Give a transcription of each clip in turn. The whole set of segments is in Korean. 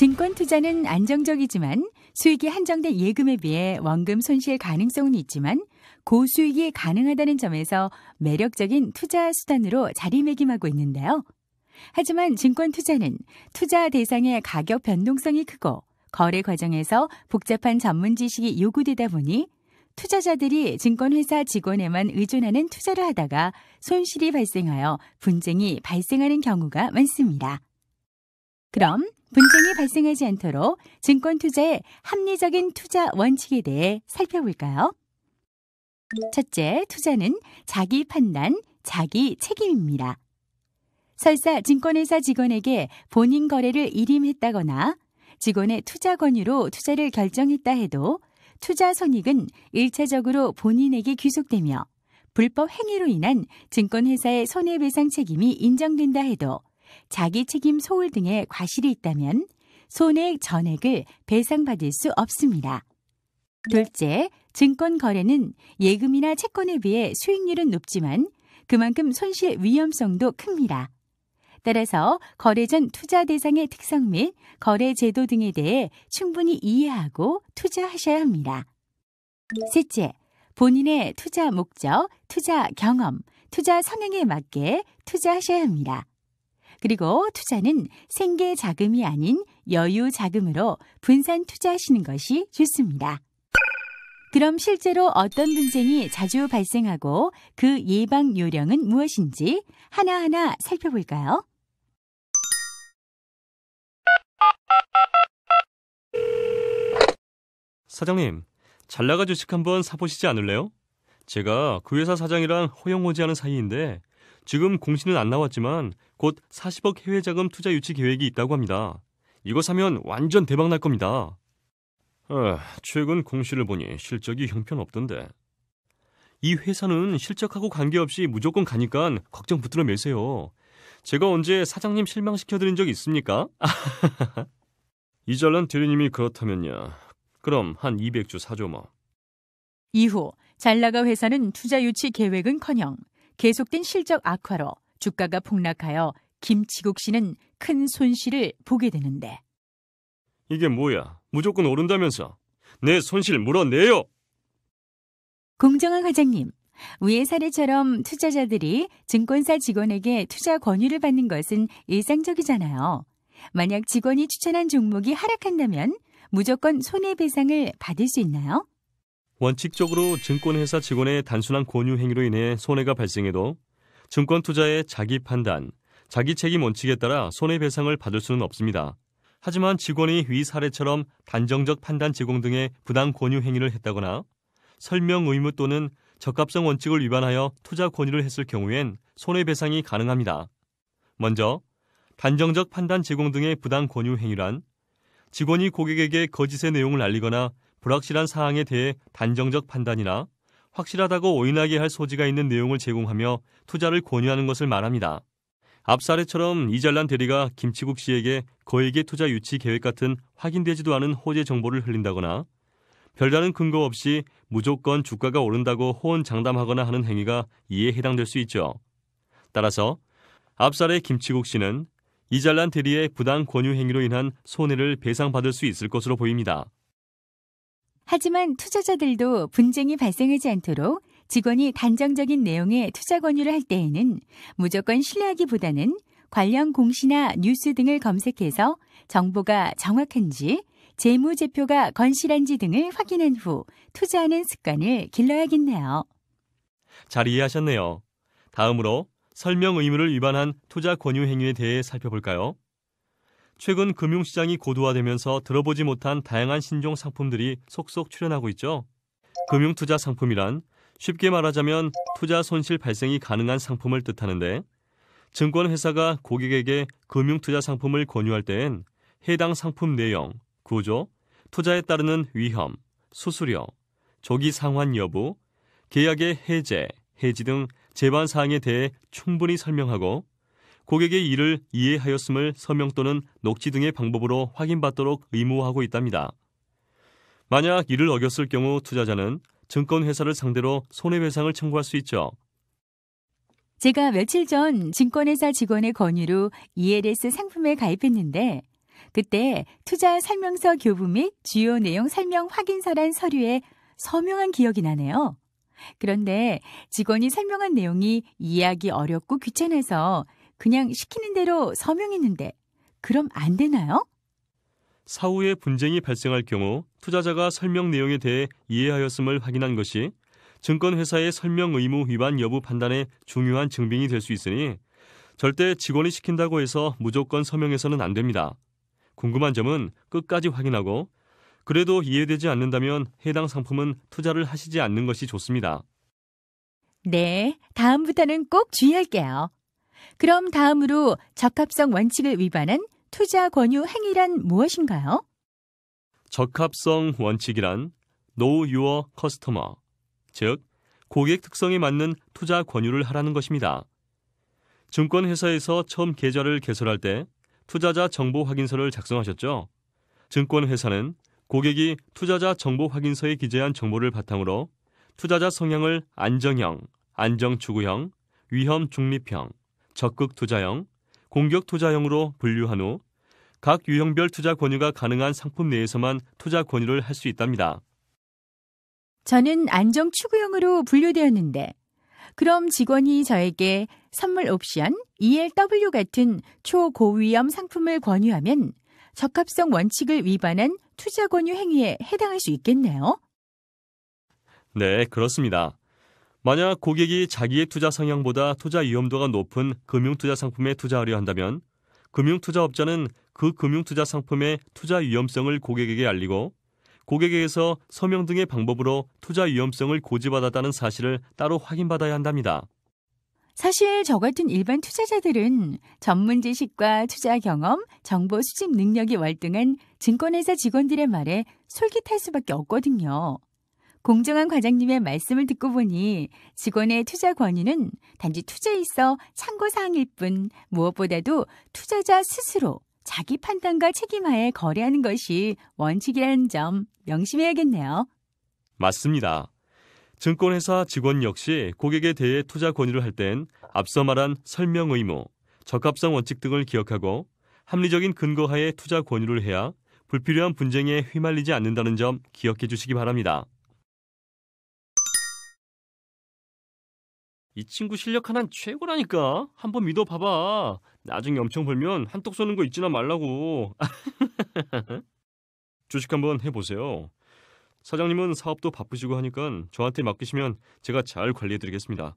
증권 투자는 안정적이지만 수익이 한정된 예금에 비해 원금 손실 가능성은 있지만 고수익이 가능하다는 점에서 매력적인 투자 수단으로 자리매김하고 있는데요. 하지만 증권 투자는 투자 대상의 가격 변동성이 크고 거래 과정에서 복잡한 전문 지식이 요구되다 보니 투자자들이 증권회사 직원에만 의존하는 투자를 하다가 손실이 발생하여 분쟁이 발생하는 경우가 많습니다. 그럼 분쟁이 발생하지 않도록 증권 투자의 합리적인 투자 원칙에 대해 살펴볼까요? 첫째, 투자는 자기 판단, 자기 책임입니다. 설사 증권회사 직원에게 본인 거래를 일임했다거나 직원의 투자 권유로 투자를 결정했다 해도 투자 손익은 일차적으로 본인에게 귀속되며 불법 행위로 인한 증권회사의 손해배상 책임이 인정된다 해도 자기 책임 소홀 등의 과실이 있다면 손액 전액을 배상받을 수 없습니다. 둘째, 증권 거래는 예금이나 채권에 비해 수익률은 높지만 그만큼 손실 위험성도 큽니다. 따라서 거래 전 투자 대상의 특성 및 거래 제도 등에 대해 충분히 이해하고 투자하셔야 합니다. 셋째, 본인의 투자 목적, 투자 경험, 투자 성향에 맞게 투자하셔야 합니다. 그리고 투자는 생계 자금이 아닌 여유 자금으로 분산 투자하시는 것이 좋습니다. 그럼 실제로 어떤 분쟁이 자주 발생하고 그 예방 요령은 무엇인지 하나하나 살펴볼까요? 사장님, 잘나가 주식 한번 사보시지 않을래요? 제가 그 회사 사장이랑 호영호지하는 사이인데 지금 공시는 안 나왔지만 곧 40억 해외 자금 투자 유치 계획이 있다고 합니다. 이거 사면 완전 대박 날 겁니다. 아, 최근 공시를 보니 실적이 형편없던데. 이 회사는 실적하고 관계없이 무조건 가니까 걱정 붙들어 매세요. 제가 언제 사장님 실망시켜드린 적 있습니까? 이잘란 대리님이 그렇다면요 그럼 한 200주 사줘 뭐. 이후 잘나가 회사는 투자 유치 계획은커녕 계속된 실적 악화로 주가가 폭락하여 김치국 씨는 큰 손실을 보게 되는데 이게 뭐야? 무조건 오른다면서 내 손실 물어내요. 공정한 과장님, 위의 사례처럼 투자자들이 증권사 직원에게 투자 권유를 받는 것은 일상적이잖아요. 만약 직원이 추천한 종목이 하락한다면 무조건 손해배상을 받을 수 있나요? 원칙적으로 증권회사 직원의 단순한 권유 행위로 인해 손해가 발생해도 증권 투자의 자기 판단, 자기 책임 원칙에 따라 손해배상을 받을 수는 없습니다. 하지만 직원이 위 사례처럼 단정적 판단 제공 등의 부당 권유 행위를 했다거나 설명 의무 또는 적합성 원칙을 위반하여 투자 권유를 했을 경우엔 손해배상이 가능합니다. 먼저 단정적 판단 제공 등의 부당 권유 행위란 직원이 고객에게 거짓의 내용을 알리거나 불확실한 사항에 대해 단정적 판단이나 확실하다고 오인하게 할 소지가 있는 내용을 제공하며 투자를 권유하는 것을 말합니다. 앞 사례처럼 이잘란 대리가 김치국 씨에게 거액의 투자 유치 계획 같은 확인되지도 않은 호재 정보를 흘린다거나 별다른 근거 없이 무조건 주가가 오른다고 호언장담하거나 하는 행위가 이에 해당될 수 있죠. 따라서 앞 사례 김치국 씨는 이잘란 대리의 부당 권유 행위로 인한 손해를 배상받을 수 있을 것으로 보입니다. 하지만 투자자들도 분쟁이 발생하지 않도록 직원이 단정적인 내용의 투자 권유를 할 때에는 무조건 신뢰하기보다는 관련 공시나 뉴스 등을 검색해서 정보가 정확한지 재무제표가 건실한지 등을 확인한 후 투자하는 습관을 길러야겠네요. 잘 이해하셨네요. 다음으로 설명 의무를 위반한 투자 권유 행위에 대해 살펴볼까요? 최근 금융시장이 고도화되면서 들어보지 못한 다양한 신종 상품들이 속속 출현하고 있죠. 금융투자 상품이란 쉽게 말하자면 투자 손실 발생이 가능한 상품을 뜻하는데 증권회사가 고객에게 금융투자 상품을 권유할 때엔 해당 상품 내용, 구조, 투자에 따르는 위험, 수수료, 조기 상환 여부, 계약의 해제, 해지 등 제반 사항에 대해 충분히 설명하고 고객의 이를 이해하였음을 서명 또는 녹취 등의 방법으로 확인받도록 의무화하고 있답니다. 만약 이를 어겼을 경우 투자자는 증권회사를 상대로 손해배상을 청구할 수 있죠. 제가 며칠 전 증권회사 직원의 권유로 ELS 상품에 가입했는데 그때 투자 설명서 교부 및 주요 내용 설명 확인서란 서류에 서명한 기억이 나네요. 그런데 직원이 설명한 내용이 이해하기 어렵고 귀찮아서 그냥 시키는 대로 서명했는데 그럼 안 되나요? 사후에 분쟁이 발생할 경우 투자자가 설명 내용에 대해 이해하였음을 확인한 것이 증권회사의 설명 의무 위반 여부 판단에 중요한 증빙이 될 수 있으니 절대 직원이 시킨다고 해서 무조건 서명해서는 안 됩니다. 궁금한 점은 끝까지 확인하고 그래도 이해되지 않는다면 해당 상품은 투자를 하시지 않는 것이 좋습니다. 네, 다음부터는 꼭 주의할게요. 그럼 다음으로 적합성 원칙을 위반한 투자 권유 행위란 무엇인가요? 적합성 원칙이란 no your customer, 즉 고객 특성에 맞는 투자 권유를 하라는 것입니다. 증권회사에서 처음 계좌를 개설할 때 투자자 정보 확인서를 작성하셨죠? 증권회사는 고객이 투자자 정보 확인서에 기재한 정보를 바탕으로 투자자 성향을 안정형, 안정추구형, 위험 중립형, 적극 투자형, 공격 투자형으로 분류한 후 각 유형별 투자 권유가 가능한 상품 내에서만 투자 권유를 할 수 있답니다. 저는 안정 추구형으로 분류되었는데 그럼 직원이 저에게 선물 옵션 ELW 같은 초고위험 상품을 권유하면 적합성 원칙을 위반한 투자 권유 행위에 해당할 수 있겠네요. 네, 그렇습니다. 만약 고객이 자기의 투자 성향보다 투자 위험도가 높은 금융투자 상품에 투자하려 한다면 금융투자업자는 그 금융투자 상품의 투자 위험성을 고객에게 알리고 고객에게서 서명 등의 방법으로 투자 위험성을 고지받았다는 사실을 따로 확인받아야 한답니다. 사실 저 같은 일반 투자자들은 전문 지식과 투자 경험, 정보 수집 능력이 월등한 증권회사 직원들의 말에 솔깃할 수밖에 없거든요. 공정한 과장님의 말씀을 듣고 보니 직원의 투자 권유는 단지 투자에 있어 참고사항일 뿐 무엇보다도 투자자 스스로 자기 판단과 책임하에 거래하는 것이 원칙이라는 점 명심해야겠네요. 맞습니다. 증권회사 직원 역시 고객에 대해 투자 권유를 할 땐 앞서 말한 설명 의무, 적합성 원칙 등을 기억하고 합리적인 근거하에 투자 권유를 해야 불필요한 분쟁에 휘말리지 않는다는 점 기억해 주시기 바랍니다. 이 친구 실력 하나는 최고라니까. 한번 믿어봐봐. 나중에 엄청 벌면 한턱 쏘는 거 잊지나 말라고. 주식 한번 해보세요. 사장님은 사업도 바쁘시고 하니까 저한테 맡기시면 제가 잘 관리해드리겠습니다.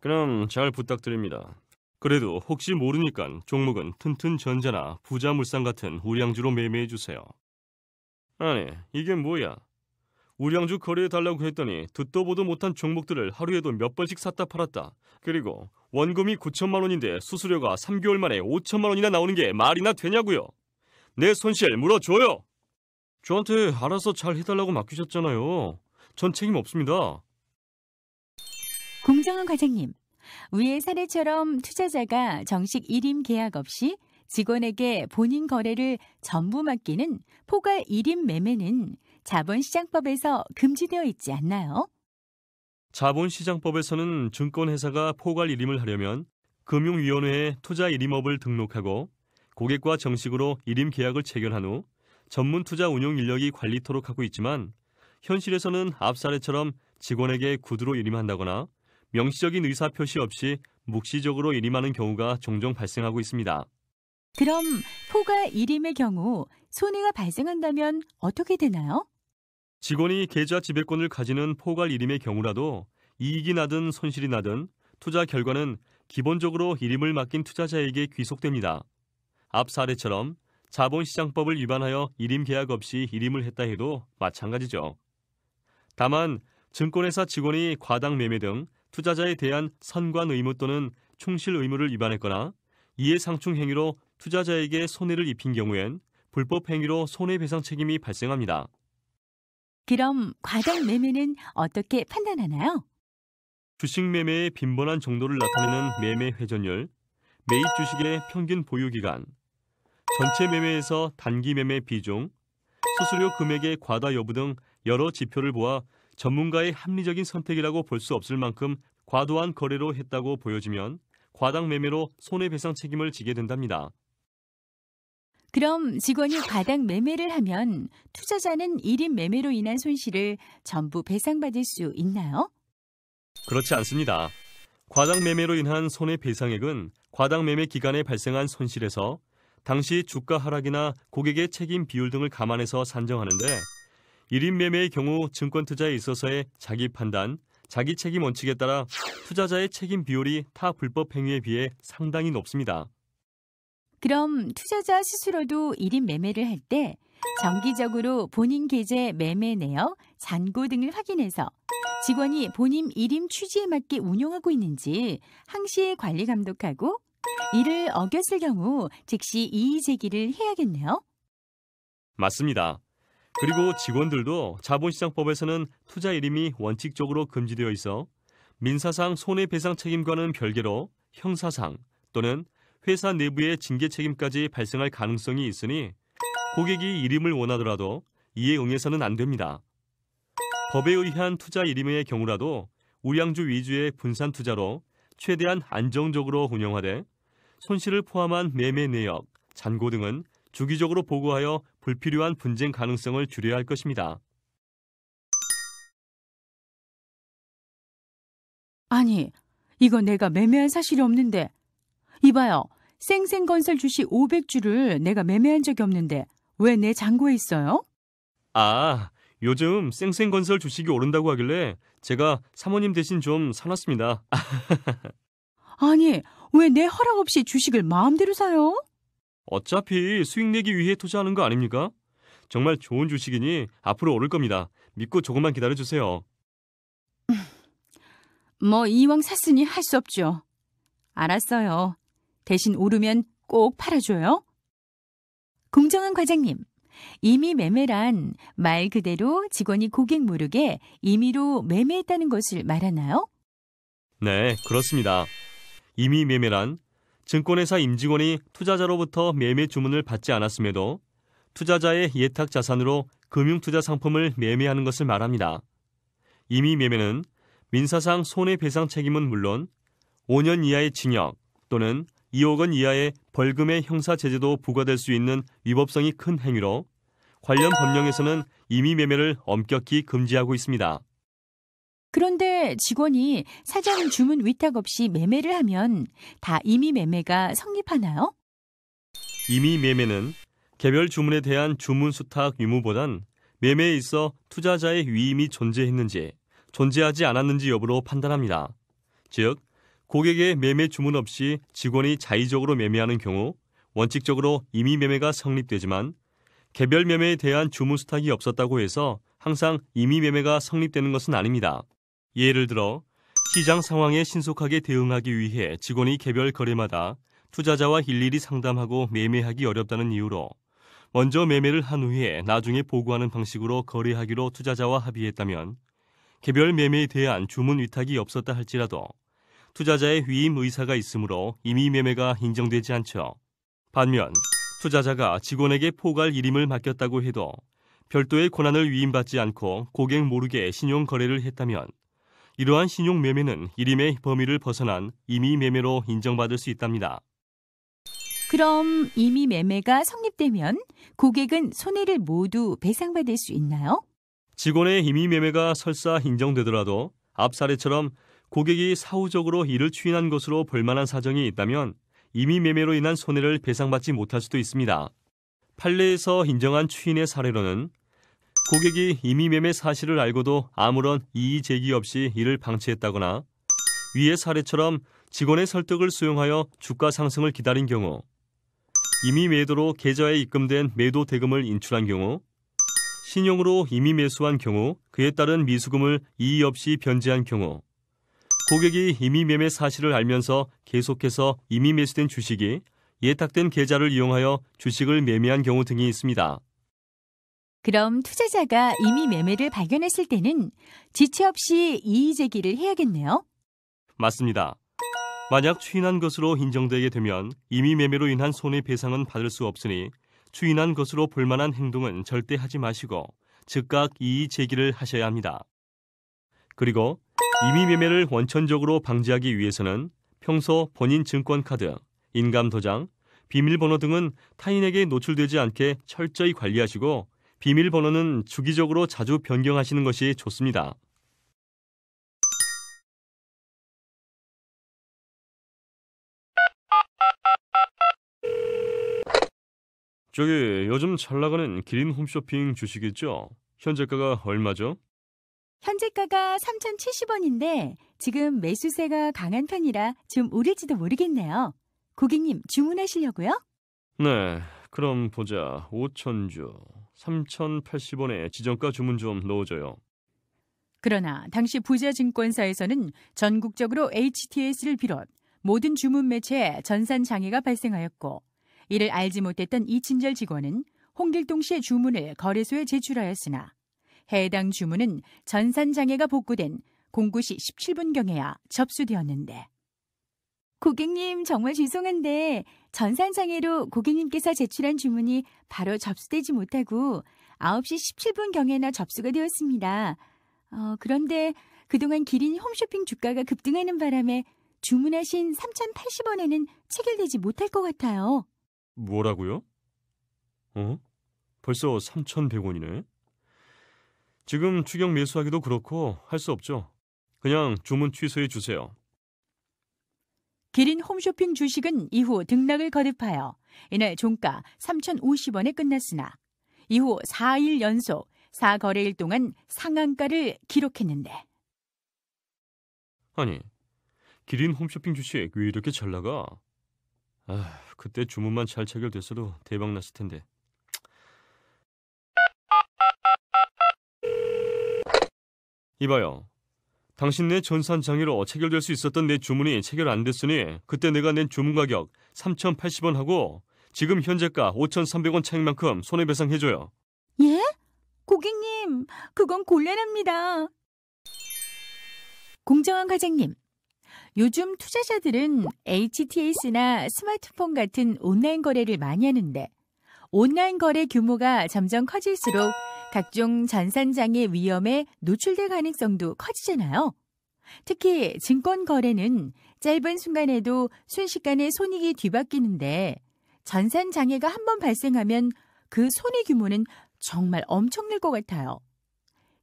그럼 잘 부탁드립니다. 그래도 혹시 모르니까 종목은 튼튼전자나 부자물산 같은 우량주로 매매해주세요. 아니, 이게 뭐야? 우량주 거래해달라고 했더니 듣도 보도 못한 종목들을 하루에도 몇 번씩 샀다 팔았다. 그리고 원금이 9천만 원인데 수수료가 3개월 만에 5천만 원이나 나오는 게 말이나 되냐고요. 내 손실 물어줘요. 저한테 알아서 잘 해달라고 맡기셨잖아요. 전 책임 없습니다. 공정은 과장님, 위의 사례처럼 투자자가 정식 1임 계약 없이 직원에게 본인 거래를 전부 맡기는 포괄 1임 매매는 자본시장법에서 금지되어 있지 않나요? 자본시장법에서는 증권회사가 포괄 이름을 하려면 금융위원회에 투자 이임업을 등록하고 고객과 정식으로 이임 계약을 체결한 후 전문 투자 운용 인력이 관리토록 하고 있지만 현실에서는 앞 사례처럼 직원에게 구두로 이임한다거나 명시적인 의사 표시 없이 묵시적으로 이임하는 경우가 종종 발생하고 있습니다. 그럼 포괄 이임의 경우 손해가 발생한다면 어떻게 되나요? 직원이 계좌 지배권을 가지는 포괄 이름의 경우라도 이익이 나든 손실이 나든 투자 결과는 기본적으로 이름을 맡긴 투자자에게 귀속됩니다. 앞 사례처럼 자본시장법을 위반하여 1임 계약 없이 1임을 했다 해도 마찬가지죠. 다만 증권회사 직원이 과당 매매 등 투자자에 대한 선관 의무 또는 충실 의무를 위반했거나 이해상충 행위로 투자자에게 손해를 입힌 경우엔 불법 행위로 손해배상 책임이 발생합니다. 그럼 과당 매매는 어떻게 판단하나요? 주식 매매의 빈번한 정도를 나타내는 매매 회전율, 매입 주식의 평균 보유 기간, 전체 매매에서 단기 매매 비중, 수수료 금액의 과다 여부 등 여러 지표를 보아 전문가의 합리적인 선택이라고 볼 수 없을 만큼 과도한 거래로 했다고 보여지면 과당 매매로 손해배상 책임을 지게 된답니다. 그럼 직원이 과당 매매를 하면 투자자는 1인 매매로 인한 손실을 전부 배상받을 수 있나요? 그렇지 않습니다. 과당 매매로 인한 손해배상액은 과당 매매 기간에 발생한 손실에서 당시 주가 하락이나 고객의 책임 비율 등을 감안해서 산정하는데 1인 매매의 경우 증권 투자에 있어서의 자기 판단, 자기 책임 원칙에 따라 투자자의 책임 비율이 타 불법 행위에 비해 상당히 높습니다. 그럼 투자자 스스로도 1인 매매를 할 때 정기적으로 본인 계좌 매매 내역, 잔고 등을 확인해서 직원이 본인 1인 취지에 맞게 운영하고 있는지 항시 에 관리 감독하고 이를 어겼을 경우 즉시 이의 제기를 해야겠네요. 맞습니다. 그리고 직원들도 자본시장법에서는 투자 이름이 원칙적으로 금지되어 있어 민사상 손해배상 책임과는 별개로 형사상 또는 회사 내부의 징계 책임까지 발생할 가능성이 있으니 고객이 이름을 원하더라도 이에 응해서는 안 됩니다. 법에 의한 투자 이름의 경우라도 우량주 위주의 분산 투자로 최대한 안정적으로 운영하되 손실을 포함한 매매 내역, 잔고 등은 주기적으로 보고하여 불필요한 분쟁 가능성을 줄여야 할 것입니다. 아니, 이거 내가 매매한 사실이 없는데 이봐요. 생생건설 주식 500주를 내가 매매한 적이 없는데 왜 내 잔고에 있어요? 아, 요즘 생생건설 주식이 오른다고 하길래 제가 사모님 대신 좀 사놨습니다. 아니, 왜 내 허락 없이 주식을 마음대로 사요? 어차피 수익 내기 위해 투자하는 거 아닙니까? 정말 좋은 주식이니 앞으로 오를 겁니다. 믿고 조금만 기다려주세요. 음, 뭐 이왕 샀으니 할 수 없죠. 알았어요. 대신 오르면 꼭 팔아줘요. 공정한 과장님, 이미 매매란 말 그대로 직원이 고객 모르게 임의로 매매했다는 것을 말하나요? 네, 그렇습니다. 이미 매매란 증권회사 임직원이 투자자로부터 매매 주문을 받지 않았음에도 투자자의 예탁 자산으로 금융투자 상품을 매매하는 것을 말합니다. 이미 매매는 민사상 손해배상 책임은 물론 5년 이하의 징역 또는 2억 원 이하의 벌금의 형사 제재도 부과될 수 있는 위법성이 큰 행위로 관련 법령에서는 이미 매매를 엄격히 금지하고 있습니다. 그런데 직원이 사장 주문 위탁 없이 매매를 하면 다 이미 매매가 성립하나요? 이미 매매는 개별 주문에 대한 주문 수탁 유무보단 매매에 있어 투자자의 위임이 존재했는지 존재하지 않았는지 여부로 판단합니다. 즉 고객의 매매 주문 없이 직원이 자의적으로 매매하는 경우 원칙적으로 이미 매매가 성립되지만 개별 매매에 대한 주문 수탁이 없었다고 해서 항상 이미 매매가 성립되는 것은 아닙니다. 예를 들어 시장 상황에 신속하게 대응하기 위해 직원이 개별 거래마다 투자자와 일일이 상담하고 매매하기 어렵다는 이유로 먼저 매매를 한 후에 나중에 보고하는 방식으로 거래하기로 투자자와 합의했다면 개별 매매에 대한 주문 위탁이 없었다 할지라도 투자자의 위임 의사가 있으므로 임의매매가 인정되지 않죠. 반면 투자자가 직원에게 포괄 일임을 맡겼다고 해도 별도의 권한을 위임받지 않고 고객 모르게 신용 거래를 했다면 이러한 신용 매매는 일임의 범위를 벗어난 임의 매매로 인정받을 수 있답니다. 그럼 임의 매매가 성립되면 고객은 손해를 모두 배상받을 수 있나요? 직원의 임의 매매가 설사 인정되더라도 앞 사례처럼 고객이 사후적으로 이를 추인한 것으로 볼 만한 사정이 있다면 이미 매매로 인한 손해를 배상받지 못할 수도 있습니다. 판례에서 인정한 추인의 사례로는 고객이 이미 매매 사실을 알고도 아무런 이의 제기 없이 이를 방치했다거나 위의 사례처럼 직원의 설득을 수용하여 주가 상승을 기다린 경우 이미 매도로 계좌에 입금된 매도 대금을 인출한 경우 신용으로 이미 매수한 경우 그에 따른 미수금을 이의 없이 변제한 경우 고객이 이미 매매 사실을 알면서 계속해서 이미 매수된 주식이 예탁된 계좌를 이용하여 주식을 매매한 경우 등이 있습니다. 그럼 투자자가 이미 매매를 발견했을 때는 지체 없이 이의 제기를 해야겠네요. 맞습니다. 만약 추인한 것으로 인정되게 되면 이미 매매로 인한 손해배상은 받을 수 없으니 추인한 것으로 볼 만한 행동은 절대 하지 마시고 즉각 이의 제기를 하셔야 합니다. 그리고 이미 매매를 원천적으로 방지하기 위해서는 평소 본인 증권카드, 인감도장, 비밀번호 등은 타인에게 노출되지 않게 철저히 관리하시고 비밀번호는 주기적으로 자주 변경하시는 것이 좋습니다. 저기 요즘 잘 나가는 기린 홈쇼핑 주식이죠? 현재가가 얼마죠? 현재가가 3,070원인데 지금 매수세가 강한 편이라 좀 오를지도 모르겠네요. 고객님 주문하시려고요? 네, 그럼 보자. 5천주 3,080원에 지정가 주문 좀 넣어줘요. 그러나 당시 부자증권사에서는 전국적으로 HTS를 비롯 모든 주문 매체에 전산 장애가 발생하였고 이를 알지 못했던 이친절 직원은 홍길동 씨의 주문을 거래소에 제출하였으나 해당 주문은 전산 장애가 복구된 공구시 17분경에야 접수되었는데 고객님 정말 죄송한데 전산 장애로 고객님께서 제출한 주문이 바로 접수되지 못하고 9시 17분경에나 접수가 되었습니다. 어, 그런데 그동안 기린 홈쇼핑 주가가 급등하는 바람에 주문하신 3,080원에는 체결되지 못할 것 같아요. 뭐라고요? 어? 벌써 3,100원이네? 지금 추경 매수하기도 그렇고 할 수 없죠. 그냥 주문 취소해 주세요. 기린 홈쇼핑 주식은 이후 등락을 거듭하여 이날 종가 3,050원에 끝났으나 이후 4일 연속 4거래일 동안 상한가를 기록했는데 아니 기린 홈쇼핑 주식 왜 이렇게 잘 나가? 아, 그때 주문만 잘 체결됐어도 대박 났을 텐데. 이봐요. 당신네 전산 장애로 체결될 수 있었던 내 주문이 체결 안 됐으니 그때 내가 낸 주문 가격 3,080원하고 지금 현재가 5,300원 차익만큼 손해배상해줘요. 예? 고객님, 그건 곤란합니다. 공정한 과장님, 요즘 투자자들은 HTS나 스마트폰 같은 온라인 거래를 많이 하는데 온라인 거래 규모가 점점 커질수록 각종 전산장애 위험에 노출될 가능성도 커지잖아요. 특히 증권 거래는 짧은 순간에도 순식간에 손익이 뒤바뀌는데 전산 장애가 한번 발생하면 그 손해 규모는 정말 엄청날 것 같아요.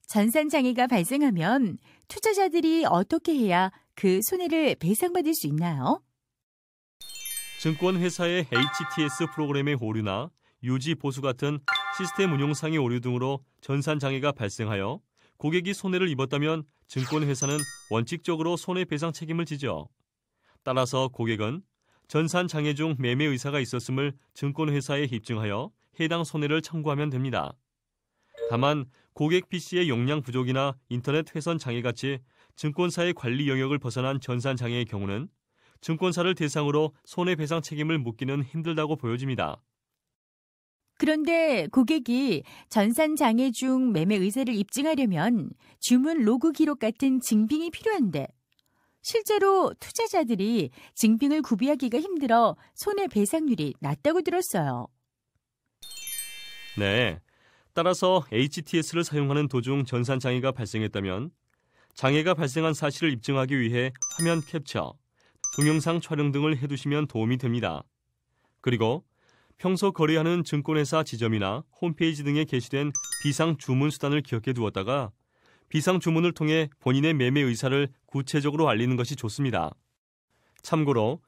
전산 장애가 발생하면 투자자들이 어떻게 해야 그 손해를 배상받을 수 있나요? 증권회사의 HTS 프로그램의 오류나 유지 보수 같은 시스템 운용상의 오류 등으로 전산 장애가 발생하여 고객이 손해를 입었다면 증권회사는 원칙적으로 손해배상 책임을 지죠. 따라서 고객은 전산 장애 중 매매 의사가 있었음을 증권회사에 입증하여 해당 손해를 청구하면 됩니다. 다만 고객 PC의 용량 부족이나 인터넷 회선 장애 같이 증권사의 관리 영역을 벗어난 전산 장애의 경우는 증권사를 대상으로 손해배상 책임을 묻기는 힘들다고 보여집니다. 그런데 고객이 전산 장애 중 매매 의사를 입증하려면 주문 로그 기록 같은 증빙이 필요한데 실제로 투자자들이 증빙을 구비하기가 힘들어 손해배상률이 낮다고 들었어요. 네. 따라서 HTS를 사용하는 도중 전산 장애가 발생했다면 장애가 발생한 사실을 입증하기 위해 화면 캡처, 동영상 촬영 등을 해두시면 도움이 됩니다. 그리고 평소 거래하는 증권회사 지점이나 홈페이지 등에 게시된 비상 주문 수단을 기억해 두었다가 비상 주문을 통해 본인의 매매 의사를 구체적으로 알리는 것이 좋습니다. 참고로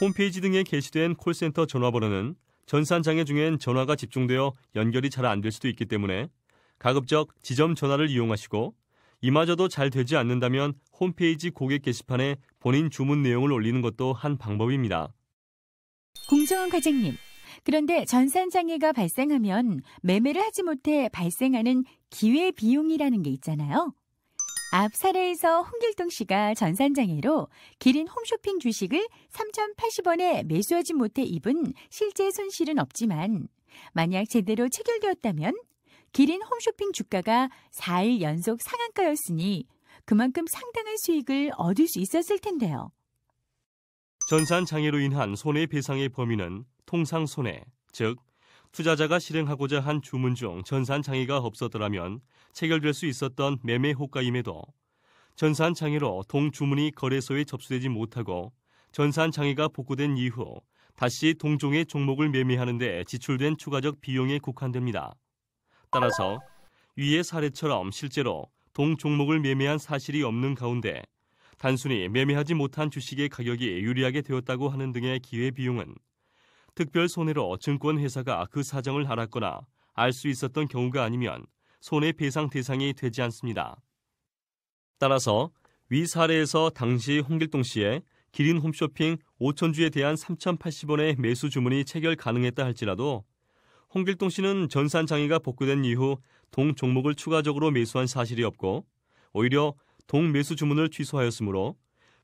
홈페이지 등에 게시된 콜센터 전화번호는 전산장애 중엔 전화가 집중되어 연결이 잘 안 될 수도 있기 때문에 가급적 지점 전화를 이용하시고 이마저도 잘 되지 않는다면 홈페이지 고객 게시판에 본인 주문 내용을 올리는 것도 한 방법입니다. 공정원 과장님. 그런데 전산장애가 발생하면 매매를 하지 못해 발생하는 기회비용이라는 게 있잖아요. 앞 사례에서 홍길동 씨가 전산장애로 기린 홈쇼핑 주식을 3,080원에 매수하지 못해 입은 실제 손실은 없지만 만약 제대로 체결되었다면 기린 홈쇼핑 주가가 4일 연속 상한가였으니 그만큼 상당한 수익을 얻을 수 있었을 텐데요. 전산 장애로 인한 손해배상의 범위는 통상 손해, 즉 투자자가 실행하고자 한 주문 중 전산 장애가 없었더라면 체결될 수 있었던 매매 호가임에도 전산 장애로 동 주문이 거래소에 접수되지 못하고 전산 장애가 복구된 이후 다시 동종의 종목을 매매하는 데 지출된 추가적 비용에 국한됩니다. 따라서 위의 사례처럼 실제로 동 종목을 매매한 사실이 없는 가운데 단순히 매매하지 못한 주식의 가격이 유리하게 되었다고 하는 등의 기회 비용은 특별 손해로 증권 회사가 그 사정을 알았거나 알 수 있었던 경우가 아니면 손해 배상 대상이 되지 않습니다. 따라서 위 사례에서 당시 홍길동 씨의 기린 홈쇼핑 5천주에 대한 3,080원의 매수 주문이 체결 가능했다 할지라도 홍길동 씨는 전산 장애가 복구된 이후 동 종목을 추가적으로 매수한 사실이 없고 오히려 동매수 주문을 취소하였으므로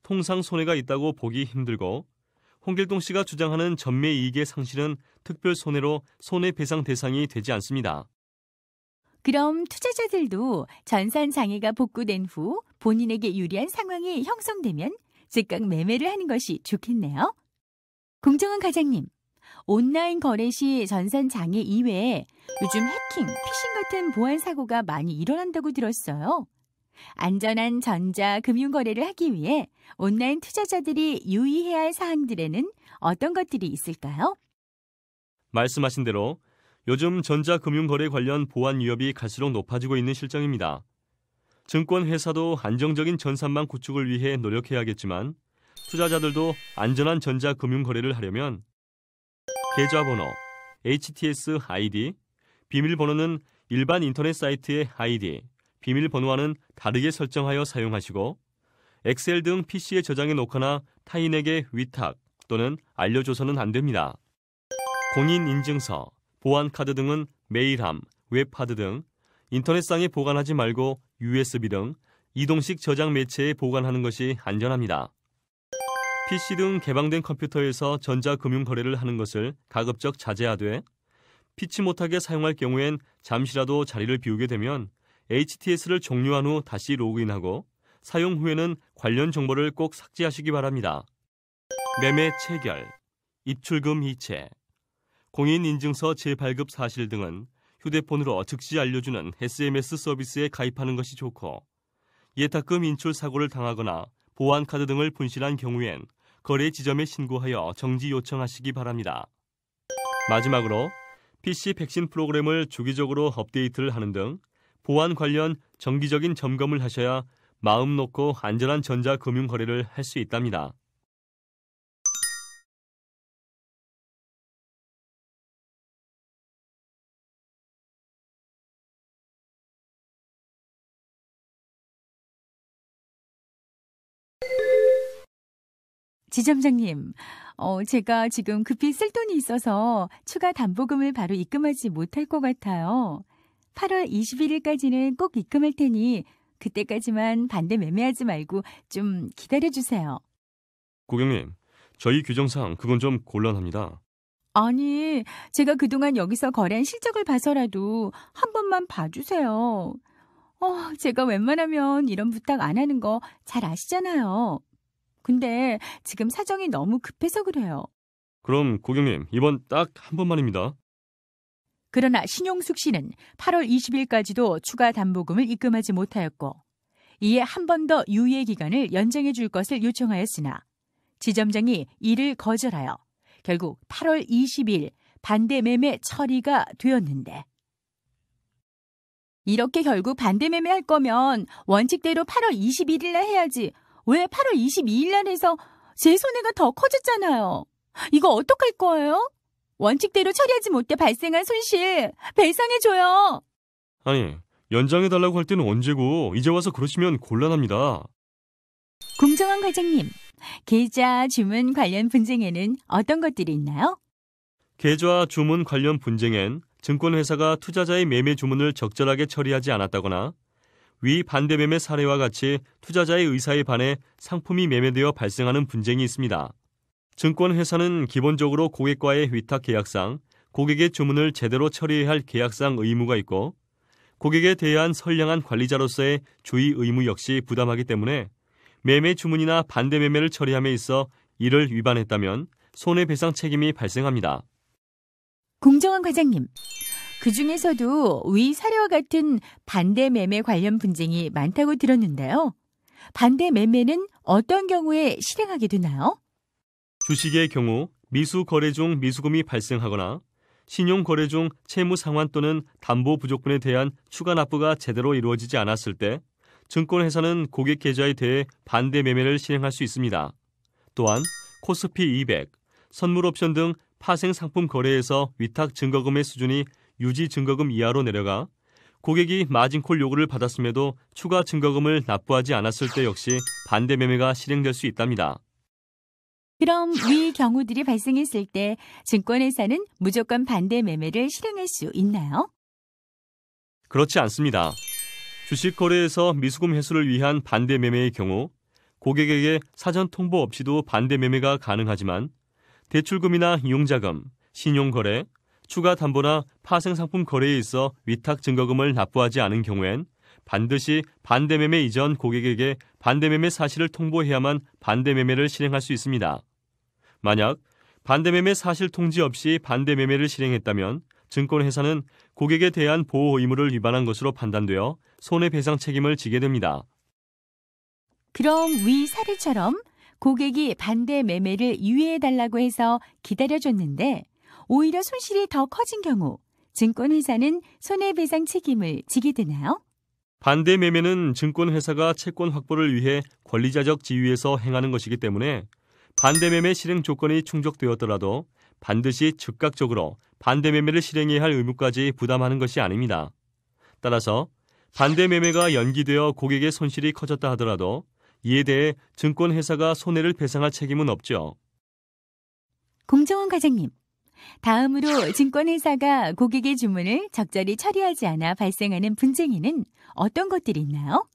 통상 손해가 있다고 보기 힘들고 홍길동 씨가 주장하는 전매 이익의 상실은 특별 손해로 손해배상 대상이 되지 않습니다. 그럼 투자자들도 전산 장애가 복구된 후 본인에게 유리한 상황이 형성되면 즉각 매매를 하는 것이 좋겠네요. 공정은 과장님, 온라인 거래 시 전산 장애 이외에 요즘 해킹, 피싱 같은 보안 사고가 많이 일어난다고 들었어요. 안전한 전자 금융 거래를 하기 위해 온라인 투자자들이 유의해야 할 사항들에는 어떤 것들이 있을까요? 말씀하신 대로 요즘 전자 금융 거래 관련 보안 위협이 갈수록 높아지고 있는 실정입니다. 증권 회사도 안정적인 전산망 구축을 위해 노력해야겠지만 투자자들도 안전한 전자 금융 거래를 하려면 계좌번호, HTS 아이디, 비밀번호는 일반 인터넷 사이트의 아이디, 비밀번호와는 다르게 설정하여 사용하시고 엑셀 등 PC에 저장해 놓거나 타인에게 위탁 또는 알려줘서는 안 됩니다. 공인인증서, 보안카드 등은 메일함, 웹하드 등 인터넷상에 보관하지 말고 USB 등 이동식 저장 매체에 보관하는 것이 안전합니다. PC 등 개방된 컴퓨터에서 전자금융 거래를 하는 것을 가급적 자제하되 피치 못하게 사용할 경우엔 잠시라도 자리를 비우게 되면 HTS를 종료한 후 다시 로그인하고 사용 후에는 관련 정보를 꼭 삭제하시기 바랍니다. 매매 체결, 입출금 이체, 공인인증서 재발급 사실 등은 휴대폰으로 즉시 알려주는 SMS 서비스에 가입하는 것이 좋고 예탁금 인출 사고를 당하거나 보안카드 등을 분실한 경우엔 거래 지점에 신고하여 정지 요청하시기 바랍니다. 마지막으로 PC 백신 프로그램을 주기적으로 업데이트를 하는 등 보안 관련 정기적인 점검을 하셔야 마음 놓고 안전한 전자 금융 거래를 할 수 있답니다. 지점장님, 어, 제가 지금 급히 쓸 돈이 있어서 추가 담보금을 바로 입금하지 못할 것 같아요. 8월 21일까지는 꼭 입금할 테니 그때까지만 반대 매매하지 말고 좀 기다려주세요. 고객님, 저희 규정상 그건 좀 곤란합니다. 아니, 제가 그동안 여기서 거래한 실적을 봐서라도 한 번만 봐주세요. 어, 제가 웬만하면 이런 부탁 안 하는 거 잘 아시잖아요. 근데 지금 사정이 너무 급해서 그래요. 그럼 고객님, 이번 딱 한 번만입니다. 그러나 신용숙 씨는 8월 20일까지도 추가 담보금을 입금하지 못하였고 이에 한 번 더 유예 기간을 연장해 줄 것을 요청하였으나 지점장이 이를 거절하여 결국 8월 20일 반대 매매 처리가 되었는데 이렇게 결국 반대 매매할 거면 원칙대로 8월 21일 날 해야지 왜 8월 22일 날 해서 제 손해가 더 커졌잖아요. 이거 어떡할 거예요? 원칙대로 처리하지 못해 발생한 손실 배상해줘요. 아니, 연장해달라고 할 때는 언제고 이제 와서 그러시면 곤란합니다. 공정원 과장님, 계좌 주문 관련 분쟁에는 어떤 것들이 있나요? 계좌 주문 관련 분쟁엔 증권회사가 투자자의 매매 주문을 적절하게 처리하지 않았다거나 위 반대 매매 사례와 같이 투자자의 의사에 반해 상품이 매매되어 발생하는 분쟁이 있습니다. 증권회사는 기본적으로 고객과의 위탁 계약상 고객의 주문을 제대로 처리해야 할 계약상 의무가 있고 고객에 대한 선량한 관리자로서의 주의 의무 역시 부담하기 때문에 매매 주문이나 반대 매매를 처리함에 있어 이를 위반했다면 손해배상 책임이 발생합니다. 공정원 과장님, 그 중에서도 위 사례와 같은 반대 매매 관련 분쟁이 많다고 들었는데요. 반대 매매는 어떤 경우에 실행하게 되나요? 주식의 경우 미수 거래 중 미수금이 발생하거나 신용 거래 중 채무 상환 또는 담보 부족분에 대한 추가 납부가 제대로 이루어지지 않았을 때 증권회사는 고객 계좌에 대해 반대 매매를 실행할 수 있습니다. 또한 코스피 200, 선물 옵션 등 파생 상품 거래에서 위탁 증거금의 수준이 유지 증거금 이하로 내려가 고객이 마진콜 요구를 받았음에도 추가 증거금을 납부하지 않았을 때 역시 반대 매매가 실행될 수 있답니다. 그럼 위 경우들이 발생했을 때 증권회사는 무조건 반대 매매를 실행할 수 있나요? 그렇지 않습니다. 주식 거래에서 미수금 해수를 위한 반대 매매의 경우 고객에게 사전 통보 없이도 반대 매매가 가능하지만 대출금이나 이용자금, 신용거래, 추가 담보나 파생상품 거래에 있어 위탁 증거금을 납부하지 않은 경우엔 반드시 반대매매 이전 고객에게 반대매매 사실을 통보해야만 반대매매를 실행할 수 있습니다. 만약 반대매매 사실 통지 없이 반대매매를 실행했다면 증권회사는 고객에 대한 보호 의무를 위반한 것으로 판단되어 손해배상 책임을 지게 됩니다. 그럼 위 사례처럼 고객이 반대 매매를 유예해달라고 해서 기다려줬는데 오히려 손실이 더 커진 경우 증권회사는 손해배상 책임을 지게 되나요? 반대 매매는 증권회사가 채권 확보를 위해 권리자적 지위에서 행하는 것이기 때문에 반대매매 실행 조건이 충족되었더라도 반드시 즉각적으로 반대매매를 실행해야 할 의무까지 부담하는 것이 아닙니다. 따라서 반대매매가 연기되어 고객의 손실이 커졌다 하더라도 이에 대해 증권회사가 손해를 배상할 책임은 없죠. 공정원 과장님, 다음으로 증권회사가 고객의 주문을 적절히 처리하지 않아 발생하는 분쟁에는 어떤 것들이 있나요?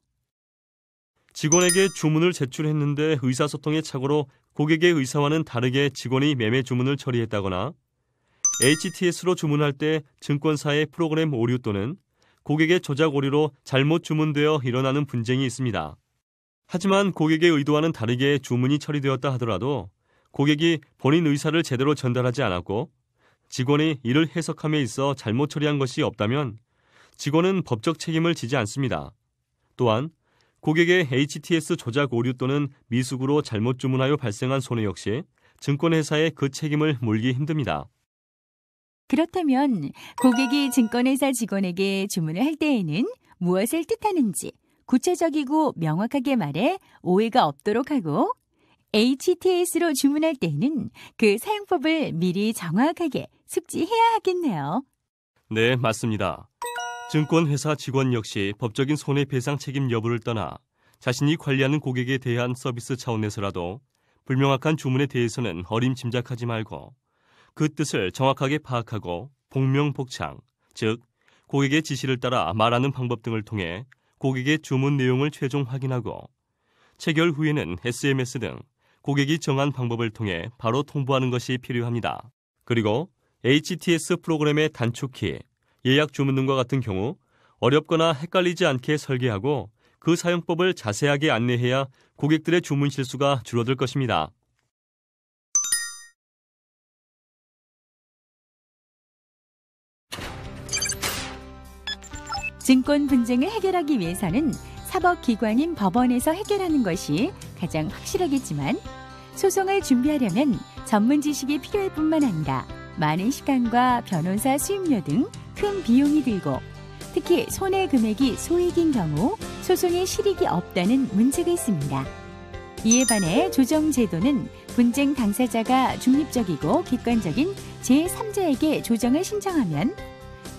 직원에게 주문을 제출했는데 의사소통의 착오로 고객의 의사와는 다르게 직원이 매매 주문을 처리했다거나 HTS로 주문할 때 증권사의 프로그램 오류 또는 고객의 조작 오류로 잘못 주문되어 일어나는 분쟁이 있습니다. 하지만 고객의 의도와는 다르게 주문이 처리되었다 하더라도 고객이 본인 의사를 제대로 전달하지 않았고 직원이 이를 해석함에 있어 잘못 처리한 것이 없다면 직원은 법적 책임을 지지 않습니다. 또한 고객의 HTS 조작 오류 또는 미숙으로 잘못 주문하여 발생한 손해 역시 증권회사에 그 책임을 물기 힘듭니다. 그렇다면 고객이 증권회사 직원에게 주문을 할 때에는 무엇을 뜻하는지 구체적이고 명확하게 말해 오해가 없도록 하고 HTS로 주문할 때에는 그 사용법을 미리 정확하게 숙지해야 하겠네요. 네, 맞습니다. 증권회사 직원 역시 법적인 손해배상 책임 여부를 떠나 자신이 관리하는 고객에 대한 서비스 차원에서라도 불명확한 주문에 대해서는 어림짐작하지 말고 그 뜻을 정확하게 파악하고 복명복창, 즉 고객의 지시를 따라 말하는 방법 등을 통해 고객의 주문 내용을 최종 확인하고 체결 후에는 SMS 등 고객이 정한 방법을 통해 바로 통보하는 것이 필요합니다. 그리고 HTS 프로그램의 단축키 예약 주문등과 같은 경우 어렵거나 헷갈리지 않게 설계하고 그 사용법을 자세하게 안내해야 고객들의 주문 실수가 줄어들 것입니다. 증권 분쟁을 해결하기 위해서는 사법기관인 법원에서 해결하는 것이 가장 확실하겠지만 소송을 준비하려면 전문 지식이 필요할 뿐만 아니라 많은 시간과 변호사 수임료 등큰 비용이 들고 특히 손해 금액이 소액인 경우 소송의 실익이 없다는 문제가 있습니다. 이에 반해 조정 제도는 분쟁 당사자가 중립적이고 객관적인 제3자에게 조정을 신청하면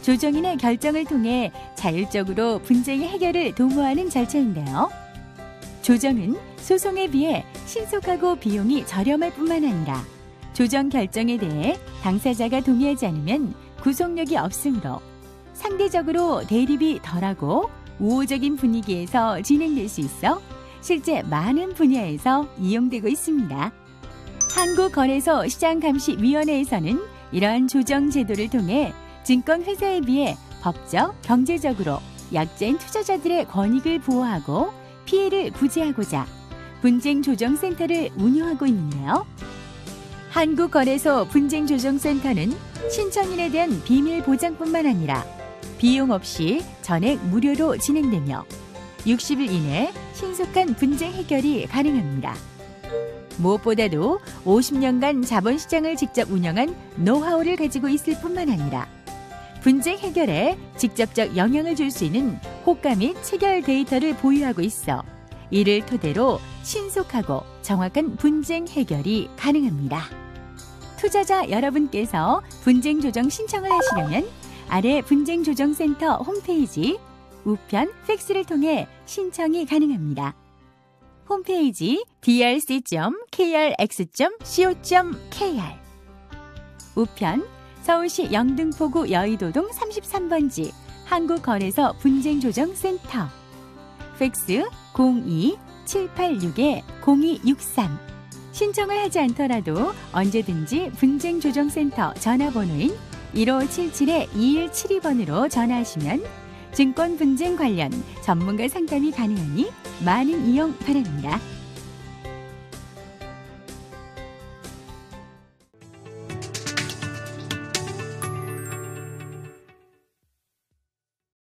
조정인의 결정을 통해 자율적으로 분쟁의 해결을 도모하는 절차인데요. 조정은 소송에 비해 신속하고 비용이 저렴할 뿐만 아니라 조정 결정에 대해 당사자가 동의하지 않으면 구속력이 없으므로 상대적으로 대립이 덜하고 우호적인 분위기에서 진행될 수 있어 실제 많은 분야에서 이용되고 있습니다. 한국거래소 시장감시위원회에서는 이러한 조정 제도를 통해 증권회사에 비해 법적, 경제적으로 약자인 투자자들의 권익을 보호하고 피해를 부재하고자 분쟁조정센터를 운영하고 있는데요. 한국거래소 분쟁조정센터는 신청인에 대한 비밀 보장뿐만 아니라 비용 없이 전액 무료로 진행되며 60일 이내 신속한 분쟁 해결이 가능합니다. 무엇보다도 50년간 자본시장을 직접 운영한 노하우를 가지고 있을 뿐만 아니라 분쟁 해결에 직접적 영향을 줄 수 있는 호가 및 체결 데이터를 보유하고 있어 이를 토대로 신속하고 정확한 분쟁 해결이 가능합니다. 투자자 여러분께서 분쟁 조정 신청을 하시려면 아래 분쟁조정센터 홈페이지 우편 팩스를 통해 신청이 가능합니다. 홈페이지 drc.krx.co.kr 우편 서울시 영등포구 여의도동 33번지 한국거래소 분쟁조정센터 팩스 02-786-0263 신청을 하지 않더라도 언제든지 분쟁조정센터 전화번호인 1577-2172번으로 전화하시면 증권 분쟁 관련 전문가 상담이 가능하니 많은 이용 바랍니다.